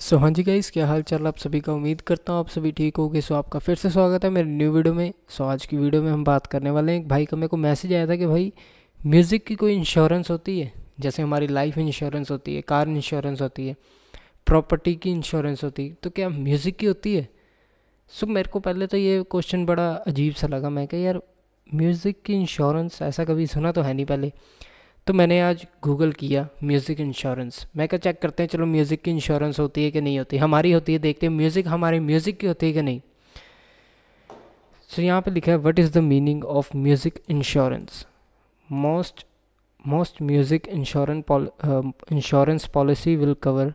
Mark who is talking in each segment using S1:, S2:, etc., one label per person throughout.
S1: सो हाँ जी गाइस क्या हाल चाल आप सभी का उम्मीद करता हूँ आप सभी ठीक होगे सो आपका फिर से स्वागत है मेरे न्यू वीडियो में सो आज की वीडियो में हम बात करने वाले हैं एक भाई का मेरे को मैसेज आया था कि भाई म्यूज़िक की कोई इंश्योरेंस होती है जैसे हमारी लाइफ इंश्योरेंस होती है कार इंश्योरेंस होती है प्रॉपर्टी की इंश्योरेंस होती है तो क्या म्यूज़िक की होती है सो मेरे को पहले तो ये क्वेश्चन बड़ा अजीब सा लगा मैं क्या यार म्यूज़िक की इंश्योरेंस ऐसा कभी सुना तो है नहीं पहले तो मैंने आज गूगल किया म्यूज़िक इंश्योरेंस मैं क्या चेक करते हैं चलो म्यूज़िक की इंश्योरेंस होती है कि नहीं होती हमारी होती है देखते हैं म्यूज़िक हमारे म्यूज़िक की होती है कि नहीं सो so, यहाँ पे लिखा है what is the meaning of music insurance most most music insurance insurance policy will cover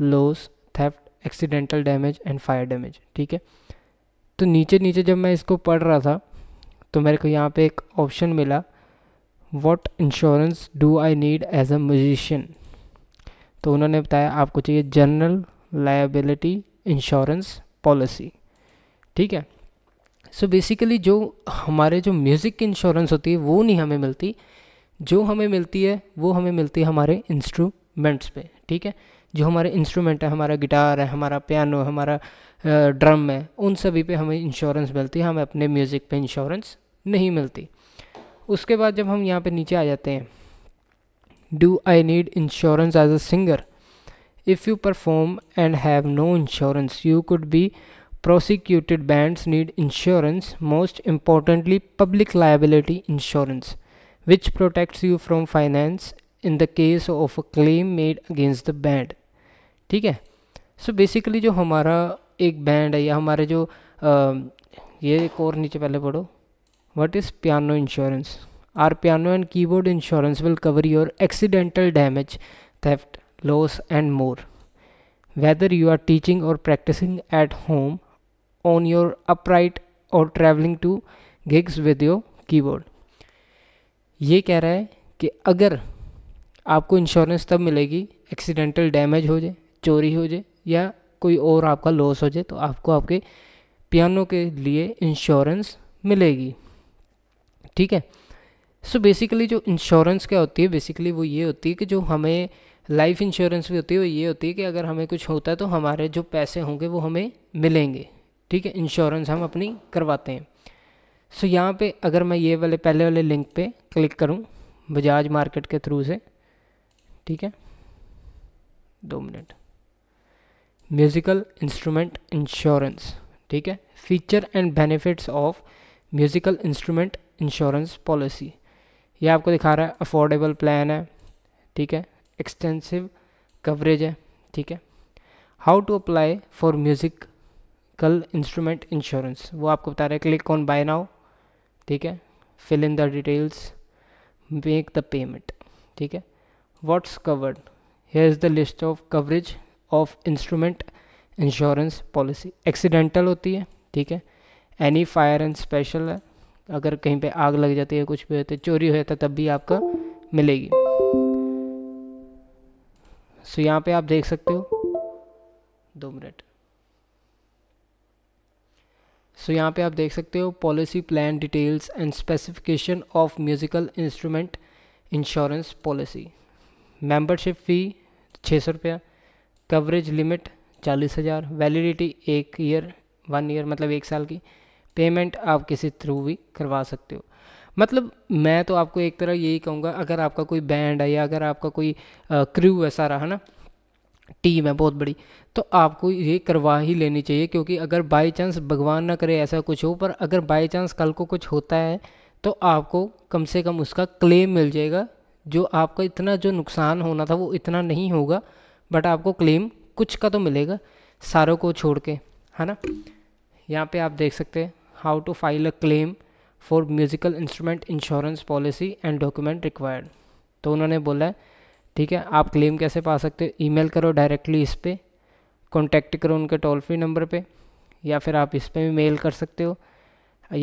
S1: loss theft accidental damage and fire damage ठीक है तो नीचे नीचे जब मैं इसको पढ़ रहा था तो मेरे को यहाँ पे एक ऑप्शन मिला what insurance do I need as a musician तो उन्होंने बताया आपको चाहिए जनरल लाइबिलिटी इंश्योरेंस पॉलिसी ठीक है सो so बेसिकली जो हमारे जो म्यूज़िक की इंश्योरेंस होती है वो नहीं हमें मिलती जो हमें मिलती है वो हमें मिलती है हमारे इंस्ट्रूमेंट्स पे ठीक है जो हमारे इंस्ट्रूमेंट है हमारा गिटार है हमारा पियानो है हमारा ड्रम है उन सभी पे हमें इंश्योरेंस मिलती है हमें अपने म्यूज़िक पे इंश्योरेंस नहीं मिलती उसके बाद जब हम यहाँ पर नीचे आ जाते हैं do I need insurance as a singer if you perform and have no insurance you could be prosecuted bands need insurance most importantly public liability insurance which protects you from finance in the case of a claim made against the band ठीक है so basically जो हमारा एक band है या हमारे जो आ, ये एक और नीचे पहले पढ़ो what is piano insurance our piano and keyboard insurance will cover your accidental damage theft loss and more whether you are teaching or practicing at home on your upright और travelling to gigs with your keyboard ये कह रहा है कि अगर आपको insurance तब मिलेगी एक्सीडेंटल डैमेज हो जाए चोरी हो जाए या कोई और आपका लॉस हो जाए तो आपको आपके पियानो के लिए इंश्योरेंस मिलेगी ठीक है सो so बेसिकली जो इंश्योरेंस क्या होती है बेसिकली वो ये होती है कि जो हमें लाइफ इंश्योरेंस भी होती है वो ये होती है कि अगर हमें कुछ होता है तो हमारे जो पैसे होंगे वो हमें मिलेंगे ठीक है इंश्योरेंस हम अपनी करवाते हैं सो so, यहाँ पे अगर मैं ये वाले पहले वाले लिंक पे क्लिक करूँ बजाज मार्केट के थ्रू से ठीक है दो मिनट म्यूज़िकल इंस्ट्रूमेंट इंश्योरेंस ठीक है feature and benefits of musical instrument insurance policy ये आपको दिखा रहा है अफोर्डेबल प्लान है ठीक है एक्सटेंसिव कवरेज है ठीक है how to apply for musical instrument insurance वो आपको बता रहा है क्लिक ऑन बाय नाउ ठीक है fill in the details make the payment ठीक है what's covered here is the list of coverage of instrument insurance policy accidental होती है ठीक है एनी फायर एंड स्पेशल है अगर कहीं पे आग लग जाती है कुछ भी होता है चोरी हो जाता तब भी आपका मिलेगी सो यहाँ पे आप देख सकते हो दो मिनट सो यहाँ पे आप देख सकते हो policy plan details and specification of musical instrument insurance policy membership fee छः सौ रुपया कवरेज लिमिट चालीस हज़ार वैलिडिटी एक ईयर वन ईयर मतलब एक साल की पेमेंट आप किसी थ्रू भी करवा सकते हो मतलब मैं तो आपको एक तरह यही कहूँगा अगर आपका कोई बैंड है या अगर आपका कोई क्रू है सारा है ना टीम है बहुत बड़ी तो आपको ये करवा ही लेनी चाहिए क्योंकि अगर बाई चांस भगवान ना करे ऐसा कुछ हो पर अगर बाई चांस कल को कुछ होता है तो आपको कम से कम उसका क्लेम मिल जाएगा जो आपका इतना जो नुकसान होना था वो इतना नहीं होगा बट आपको क्लेम कुछ का तो मिलेगा सारों को छोड़ के है ना यहाँ पे आप देख सकते हैं how to file a claim for musical instrument insurance policy and document required तो उन्होंने बोला है ठीक है आप क्लेम कैसे पा सकते हो ई करो डायरेक्टली इस पर कॉन्टैक्ट करो उनके टोल फ्री नंबर पर या फिर आप इस पर भी मेल कर सकते हो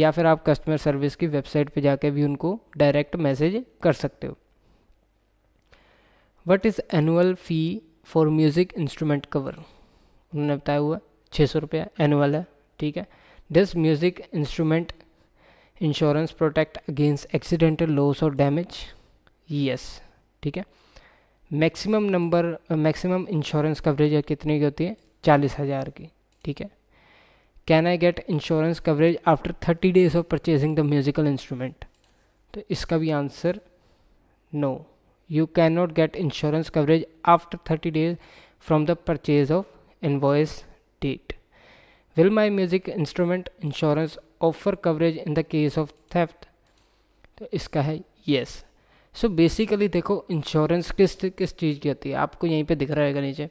S1: या फिर आप कस्टमर सर्विस की वेबसाइट पे जाके भी उनको डायरेक्ट मैसेज कर सकते हो what is annual fee for music instrument cover उन्होंने बताया हुआ छः सौ रुपया एनुअल है ठीक है This music instrument insurance protect against accidental loss or damage yes ठीक है maximum number maximum insurance coverage कितने की होती है चालीस हज़ार की ठीक है can I get insurance coverage after thirty days of purchasing the musical instrument तो इसका भी answer no you can not get insurance coverage after thirty days from the purchase of invoice date Will my music instrument insurance offer coverage in the case of theft? तो इसका है yes so basically देखो insurance किस किस चीज़ की होती है आपको यहीं पे दिख रहा है नीचे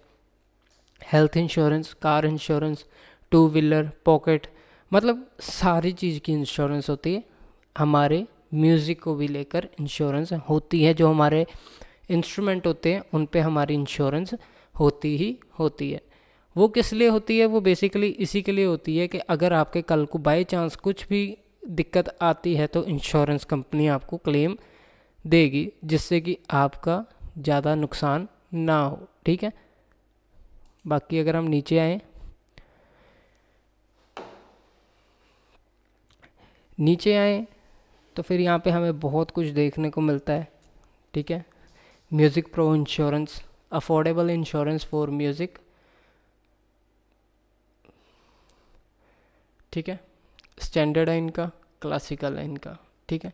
S1: health insurance car insurance two wheeler pocket मतलब सारी चीज़ की इंश्योरेंस होती है हमारे म्यूज़िक को भी लेकर इंश्योरेंस होती है जो हमारे इंस्ट्रूमेंट होते हैं उन पे हमारी इंश्योरेंस होती ही होती है वो किस लिए होती है वो बेसिकली इसी के लिए होती है कि अगर आपके कल को बाई चांस कुछ भी दिक्कत आती है तो इंश्योरेंस कंपनी आपको क्लेम देगी जिससे कि आपका ज़्यादा नुकसान ना हो ठीक है बाकी अगर हम नीचे आए नीचे आएँ तो फिर यहाँ पे हमें बहुत कुछ देखने को मिलता है ठीक है music pro insurance affordable insurance for music ठीक है स्टैंडर्ड है इनका क्लासिकल है इनका ठीक है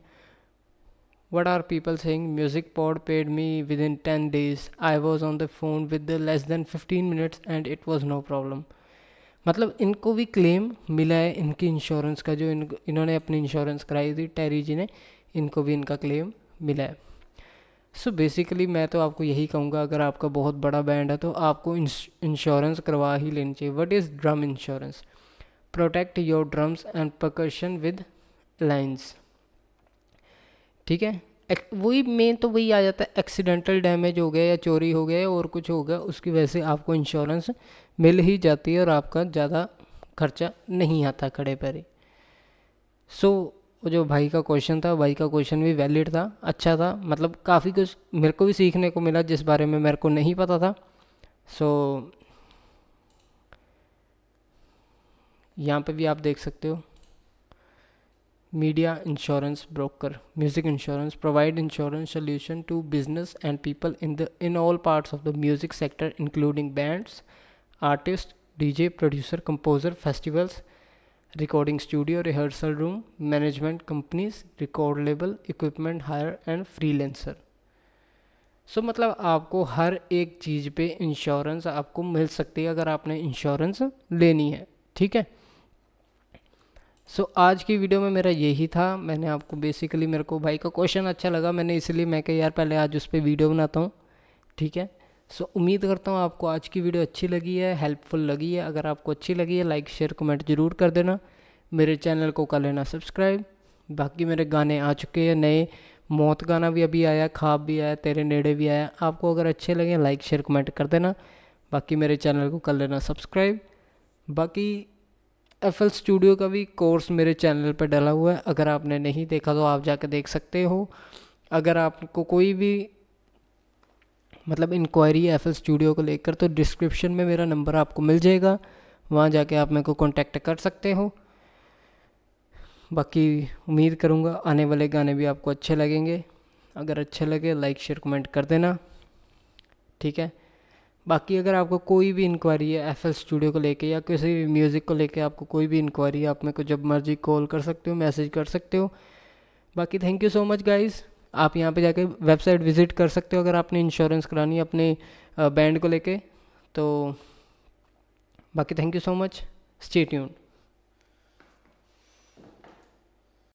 S1: what are people saying music pod paid me within ten days I was on the phone with less than fifteen minutes and it was no problem मतलब इनको भी क्लेम मिला है इनकी इंश्योरेंस का जो इन इन्होंने अपनी इंश्योरेंस कराई थी टेरी जी ने इनको भी इनका क्लेम मिला है सो so बेसिकली मैं तो आपको यही कहूँगा अगर आपका बहुत बड़ा बैंड है तो आपको इंश्योरेंस करवा ही लेनी चाहिए what is drum insurance protect your drums and percussion with lines ठीक है वही मेन तो वही आ जाता है एक्सीडेंटल डैमेज हो गया या चोरी हो गया और कुछ हो गया उसकी वजह से आपको इंश्योरेंस मिल ही जाती है और आपका ज़्यादा खर्चा नहीं आता खड़े पैर सो so, जो भाई का क्वेश्चन था भाई का क्वेश्चन भी वैलिड था अच्छा था मतलब काफ़ी कुछ मेरे को भी सीखने को मिला जिस बारे में मेरे को नहीं पता था सो so, यहाँ पे भी आप देख सकते हो media insurance broker music insurance provide insurance solution to business and people in the in all parts of the music sector including bands artist DJ producer composer festivals recording studio rehearsal room management companies record label equipment hire and freelancer so मतलब आपको हर एक चीज़ पे insurance आपको मिल सकती है अगर आपने insurance लेनी है ठीक है सो so, आज की वीडियो में मेरा यही था मैंने आपको बेसिकली मेरे को भाई का क्वेश्चन अच्छा लगा मैंने इसलिए मैं कह यार पहले आज उस पर वीडियो बनाता हूँ ठीक है सो so, उम्मीद करता हूँ आपको आज की वीडियो अच्छी लगी है हेल्पफुल लगी है अगर आपको अच्छी लगी है लाइक शेयर कमेंट जरूर कर देना मेरे चैनल को कर लेना सब्सक्राइब बाकी मेरे गाने आ चुके हैं नए मौत गाना भी अभी आया खाब भी आया तेरे नेड़े भी आया आपको अगर अच्छे लगे लाइक शेयर कमेंट कर देना बाकी मेरे चैनल को कर लेना सब्सक्राइब बाकी एफ एल स्टूडियो का भी कोर्स मेरे चैनल पर डला हुआ है अगर आपने नहीं देखा तो आप जाकर देख सकते हो अगर आपको कोई भी मतलब इंक्वायरी है एफ स्टूडियो को लेकर तो डिस्क्रिप्शन में मेरा नंबर आपको मिल जाएगा वहाँ जाके आप मेरे को कॉन्टेक्ट कर सकते हो बाकी उम्मीद करूँगा आने वाले गाने भी आपको अच्छे लगेंगे अगर अच्छे लगे लाइक शेयर कमेंट कर देना ठीक है बाकी अगर आपको कोई भी इंक्वायरी है एफ स्टूडियो को लेके या किसी भी म्यूज़िक को लेके आपको कोई भी इंक्वायरी है आप मेरे को जब मर्जी कॉल कर सकते हो मैसेज कर सकते हो बाकी thank you so much guys आप यहाँ पे जाके वेबसाइट विज़िट कर सकते हो अगर आपने इंश्योरेंस करानी है अपने बैंड को लेके तो बाकी thank you so much stay tune